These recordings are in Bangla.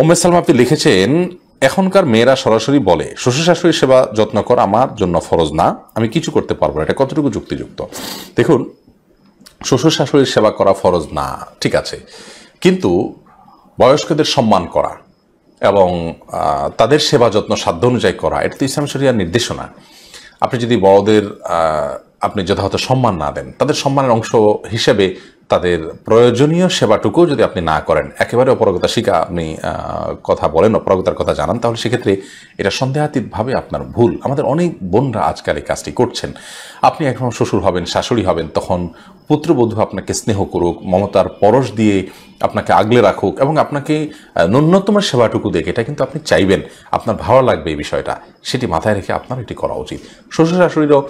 ওম্মে সালমা আপনি লিখেছেন এখনকার মেয়েরা সরাসরি বলে শ্বশুর শাশুড়ির সেবা যত্ন করা আমার জন্য ফরজ না আমি কিছু করতে পারবো না এটা কতটুকু যুক্তিযুক্ত দেখুন শ্বশুর শাশুড়ির সেবা করা ফরজ না ঠিক আছে কিন্তু বয়স্কদের সম্মান করা এবং তাদের সেবা যত্ন সাধ্য অনুযায়ী করা এটা তো ইসলাম শরিয়ার নির্দেশনা আপনি যদি বড়দের আপনি যথাযথ সম্মান না দেন তাদের সম্মানের অংশ হিসেবে তাদের প্রয়োজনীয় সেবাটুকু যদি আপনি না করেন একেবারে অপরগতা শিখা আপনি কথা বলেন অপরগতার কথা জানান তাহলে সেক্ষেত্রে এটা সন্দেহাতীতভাবে আপনার ভুল আমাদের অনেক বোনরা আজকাল এই কাজটি করছেন আপনি এখন শ্বশুর হবেন শাশুড়ি হবেন তখন পুত্রবধূ আপনাকে স্নেহ করুক মমতার পরশ দিয়ে আপনাকে আগলে রাখুক এবং আপনাকে ন্যূনতম সেবাটুকু দেখ এটা কিন্তু আপনি চাইবেন আপনার ভালো লাগবে এই বিষয়টা সেটি মাথায় রেখে আপনার এটি করা উচিত শ্বশুর শাশুড়িরও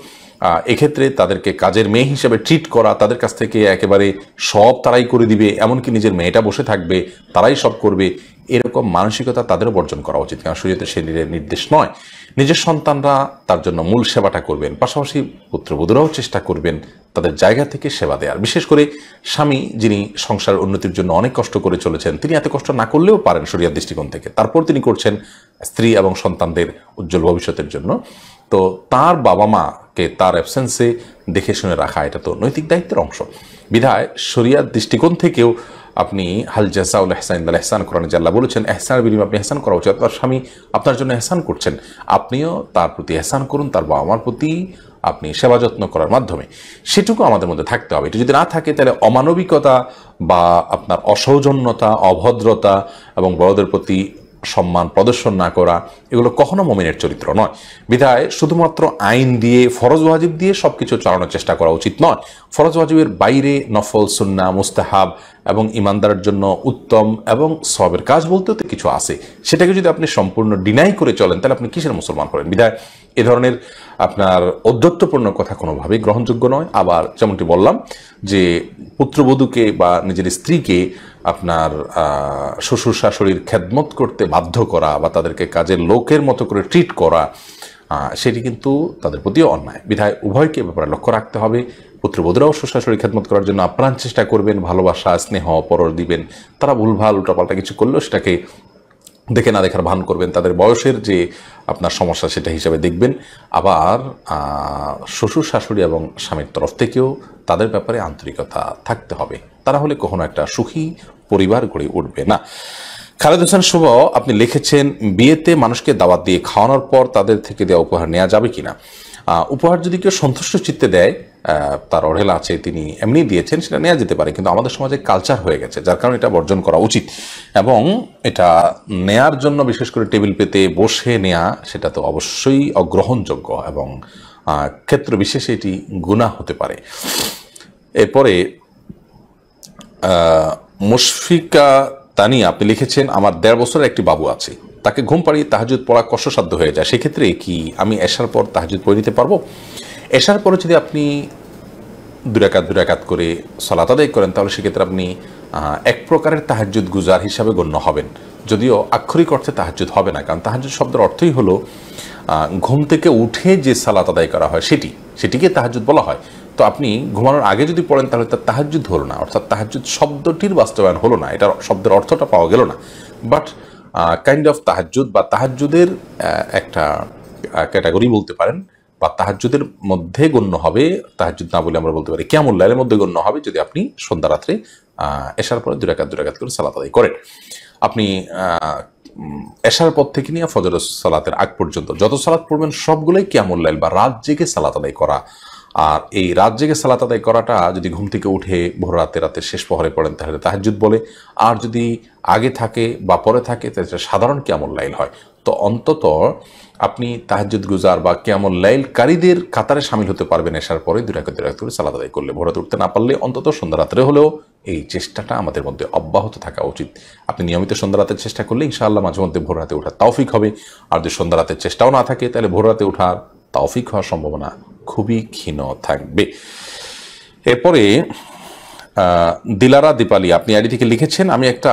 এক্ষেত্রে তাদেরকে কাজের মেয়ে হিসেবে ট্রিট করা তাদের কাছ থেকে একেবারে সব তারাই করে দিবে এমনকি নিজের মেয়েটা বসে থাকবে তারাই সব করবে এরকম মানসিকতা তাদেরও বর্জন করা উচিত কারণ শরীয়তে শরীরের নির্দেশ নয় নিজের সন্তানরা তার জন্য মূল সেবাটা করবেন পাশাপাশি পুত্রবধূরাও চেষ্টা করবেন তাদের জায়গা থেকে সেবা দেওয়ার বিশেষ করে স্বামী যিনি সংসার উন্নতির জন্য অনেক কষ্ট করে চলেছেন তিনি এত কষ্ট না করলেও পারেন শরিয়ার দৃষ্টিকোণ থেকে তারপর তিনি করছেন স্ত্রী এবং সন্তানদের উজ্জ্বল ভবিষ্যতের জন্য তো তার বাবা মাকে তার অ্যাবসেন্সে দেখে শুনে রাখা এটা তো নৈতিক দায়িত্বের অংশ বিধায় শরিয়ার দৃষ্টিকোণ থেকেও আপনি হাল জাসাউল এহসান আল এহসান কোরআন জাল্লাহ বলেছেন এহসানের বিনিময় আপনি এহসান করা উচিত তার স্বামী আপনার জন্য এহসান করছেন আপনিও তার প্রতি এহসান করুন তার বাবা আমার প্রতি আপনি সেবা যত্ন করার মাধ্যমে সেটুকু আমাদের মধ্যে থাকতে হবে এটা যদি না থাকে তাহলে অমানবিকতা বা আপনার অসৌজন্যতা অভদ্রতা এবং বড়দের প্রতি সম্মান প্রদর্শন না করা এগুলো কখনো মমিনের চরিত্র নয় বিধায় শুধুমাত্র আইন দিয়ে ফরজ ওয়াজিব দিয়ে সব কিছু চালানোর চেষ্টা করা উচিত নয় ফরজ ওয়াজিবের বাইরে নফল সুন্না মুস্তাহাব এবং ইমানদারের জন্য উত্তম এবং সবের কাজ বলতেও তো কিছু আছে সেটাকে যদি আপনি সম্পূর্ণ ডিনাই করে চলেন তাহলে আপনি কিসের মুসলমান করেন বিধায় এ ধরনের আপনার অধ্যত্বপূর্ণ কথা কোনোভাবেই গ্রহণযোগ্য নয় আবার যেমনটি বললাম যে পুত্রবধূকে বা নিজের স্ত্রীকে আপনার শ্বশুর শাশুড়ির খেদমত করতে বাধ্য করা বা তাদেরকে কাজের লোকের মতো করে ট্রিট করা সেটি কিন্তু তাদের প্রতিও অন্যায় বিধায় উভয়কে ব্যাপারে লক্ষ্য রাখতে হবে পুত্রবধূরাও শ্বশুরাশুড়ি খেদমত করার জন্য আপ্রাণ চেষ্টা করবেন ভালোবাসা স্নেহ পরর দিবেন তারা ভুলভাল উল্টাপাল্টা কিছু করলেও সেটাকে দেখে না দেখার ভান করবেন তাদের বয়সের যে আপনার সমস্যা সেটা হিসাবে দেখবেন আবার শ্বশুর শাশুড়ি এবং স্বামীর তরফ থেকেও তাদের ব্যাপারে আন্তরিকতা থাকতে হবে তারা হলে কখনো একটা সুখী পরিবার গড়ে উঠবে না খালেদ হোসেন শুভ আপনি লিখেছেন বিয়েতে মানুষকে দাওয়াত দিয়ে খাওয়ানোর পর তাদের থেকে দেওয়া উপহার নেওয়া যাবে কিনা উপহার যদি কেউ সন্তুষ্ট চিত্তে দেয় তার অঢেল আছে তিনি এমনি দিয়েছেন সেটা নেওয়া যেতে পারে কিন্তু আমাদের সমাজে কালচার হয়ে গেছে যার কারণে এটা বর্জন করা উচিত এবং এটা নেয়ার জন্য বিশেষ করে টেবিল পেতে বসে নেয়া সেটা তো অবশ্যই অগ্রহণযোগ্য এবং ক্ষেত্র বিশেষে এটি গুণা হতে পারে এরপরে মুশফিকা তানি আপনি লিখেছেন আমার দেড় বছরের একটি বাবু আছে তাকে ঘুম পাড়িয়ে তাহাজুদ পড়া কষ্টসাধ্য হয়ে যায় সেক্ষেত্রে কি আমি এসার পর তাহাজুদ পড়ে নিতে পারবো এসার পরে যদি আপনি দুরাকাত দুরাকাত করে সলাত আদায় করেন তাহলে সেক্ষেত্রে আপনি এক প্রকারের তাহাজুদ গুজার হিসাবে গণ্য হবেন যদিও আক্ষরিক অর্থে তাহাজুদ হবে না কারণ তাহাজুদ শব্দের অর্থই হলো ঘুম থেকে উঠে যে সালাত আদায় করা হয় সেটি সেটিকে তাহাজুদ বলা হয় তো আপনি ঘুমানোর আগে যদি পড়েন তাহলে তার তাহাজুদ হলো না অর্থাৎ তাহাজুদ শব্দটির বাস্তবায়ন হলো না এটার শব্দের অর্থটা পাওয়া গেল না বাট কাইন্ড অফ তাহাজুদ বা তাহাজুদের একটা ক্যাটাগরি বলতে পারেন বা তাহাজুদের মধ্যে গণ্য হবে তাহাজুদ না বলে আমরা বলতে পারি কেমন লাইলের মধ্যে গণ্য হবে যদি আপনি সন্ধ্যা রাত্রে এসার পরে দুরাকাত দুরাকাত করে সালাত আদায় করেন আপনি এসার পর থেকে নিয়ে ফজর সালাতের আগ পর্যন্ত যত সালাত পড়বেন সবগুলোই কেমন লাইল বা রাত জেগে সালাত আদায় করা আর এই রাত জেগে সালাত আদায় করাটা যদি ঘুম থেকে উঠে ভোর রাতে রাতে শেষ পহরে পড়েন তাহলে তাহাজুদ বলে আর যদি আগে থাকে বা পরে থাকে তাহলে সাধারণ কেমন লাইল হয় তো অন্তত আপনি তাহাজুদ গুজার বা কেমন লাইলকারীদের কাতারে সামিল হতে পারবেন এসার পরে দুরাকে দুরাক করে সালাত আদায় করলে ভোরাতে উঠতে না পারলে অন্তত সন্ধ্যা রাত্রে হলেও এই চেষ্টাটা আমাদের মধ্যে অব্যাহত থাকা উচিত আপনি নিয়মিত সন্ধ্যা রাতের চেষ্টা করলে ইনশাআল্লাহ মাঝে মধ্যে ভোর রাতে ওঠার তৌফিক হবে আর যদি সন্ধ্যা রাতের চেষ্টাও না থাকে তাহলে ভোর রাতে ওঠার তৌফিক হওয়ার সম্ভাবনা খুবই ক্ষীণ থাকবে এরপরে দিলারা দীপালি আপনি আইডি থেকে লিখেছেন আমি একটা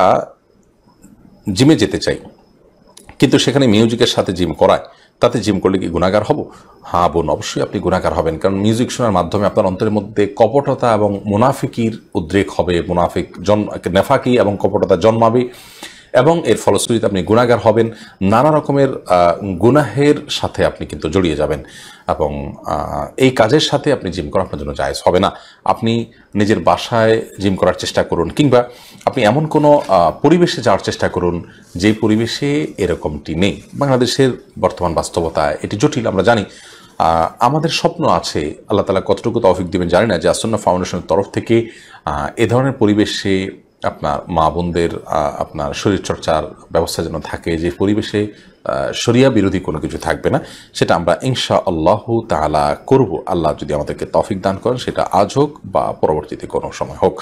জিমে যেতে চাই কিন্তু সেখানে মিউজিকের সাথে জিম করায় তাতে জিম করলে কি গুণাগার হব হ্যাঁ বোন অবশ্যই আপনি গুণাগার হবেন কারণ মিউজিক শোনার মাধ্যমে আপনার অন্তরের মধ্যে কপটতা এবং মুনাফিকির উদ্রেক হবে মুনাফিক জন নেফাকি এবং কপটতা জন্মাবে এবং এর ফলশ্রুতিতে আপনি গুণাগার হবেন নানা রকমের গুনাহের সাথে আপনি কিন্তু জড়িয়ে যাবেন এবং এই কাজের সাথে আপনি জিম করা আপনার জন্য জায়জ হবে না আপনি নিজের বাসায় জিম করার চেষ্টা করুন কিংবা আপনি এমন কোনো পরিবেশে যাওয়ার চেষ্টা করুন যে পরিবেশে এরকমটি নেই বাংলাদেশের বর্তমান বাস্তবতা এটি জটিল আমরা জানি আমাদের স্বপ্ন আছে আল্লাহ তালা কতটুকু তফিক দেবেন জানি না যে আসন্ন ফাউন্ডেশনের তরফ থেকে এ ধরনের পরিবেশে আপনার মা বোনদের আপনার শরীরচর্চার ব্যবস্থা যেন থাকে যে পরিবেশে সরিয়া বিরোধী কোনো কিছু থাকবে না সেটা আমরা ইনশা আল্লাহ তাহলা করব আল্লাহ যদি আমাদেরকে তফিক দান করেন সেটা আজ হোক বা পরবর্তীতে কোনো সময় হোক